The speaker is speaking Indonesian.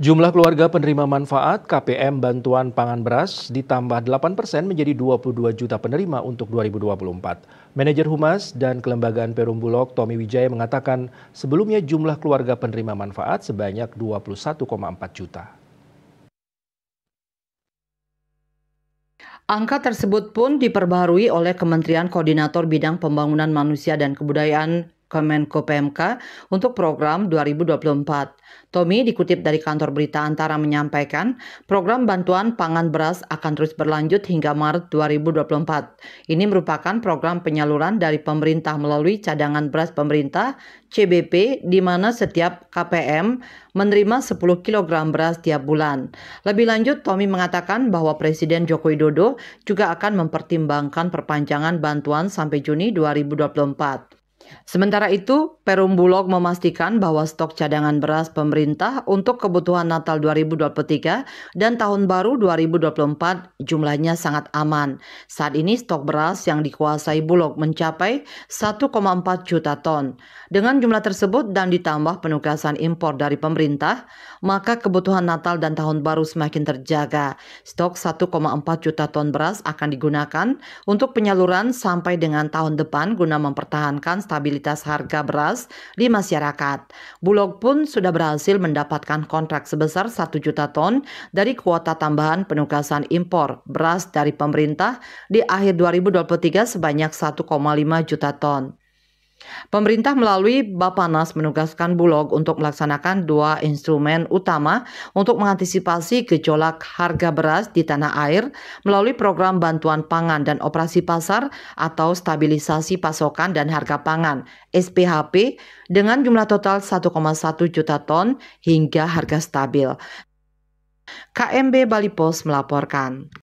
Jumlah keluarga penerima manfaat KPM bantuan pangan beras ditambah 8 persen menjadi 22 juta penerima untuk 2024. Manajer Humas dan Kelembagaan Perum Bulog Tommy Wijaya mengatakan sebelumnya jumlah keluarga penerima manfaat sebanyak 21,4 juta. Angka tersebut pun diperbarui oleh Kementerian Koordinator Bidang Pembangunan Manusia dan Kebudayaan Kemenko PMK untuk program 2024. Tommy dikutip dari kantor berita Antara menyampaikan, program bantuan pangan beras akan terus berlanjut hingga Maret 2024. Ini merupakan program penyaluran dari pemerintah melalui cadangan beras pemerintah CBP di mana setiap KPM menerima 10 kg beras tiap bulan. Lebih lanjut, Tommy mengatakan bahwa Presiden Joko Widodo juga akan mempertimbangkan perpanjangan bantuan sampai Juni 2024. Sementara itu, Perum Bulog memastikan bahwa stok cadangan beras pemerintah untuk kebutuhan Natal 2023 dan Tahun Baru 2024 jumlahnya sangat aman. Saat ini stok beras yang dikuasai Bulog mencapai 1,4 juta ton. Dengan jumlah tersebut dan ditambah penugasan impor dari pemerintah, maka kebutuhan Natal dan Tahun Baru semakin terjaga. Stok 1,4 juta ton beras akan digunakan untuk penyaluran sampai dengan tahun depan guna mempertahankan stabilitas stabilitas harga beras di masyarakat. Bulog pun sudah berhasil mendapatkan kontrak sebesar 1 juta ton dari kuota tambahan penugasan impor beras dari pemerintah di akhir 2023 sebanyak 1,5 juta ton. Pemerintah melalui Bapanas menugaskan Bulog untuk melaksanakan dua instrumen utama untuk mengantisipasi gejolak harga beras di tanah air melalui program bantuan pangan dan operasi pasar atau stabilisasi pasokan dan harga pangan SPHP dengan jumlah total 1,1 juta ton hingga harga stabil. KMB Bali Post melaporkan.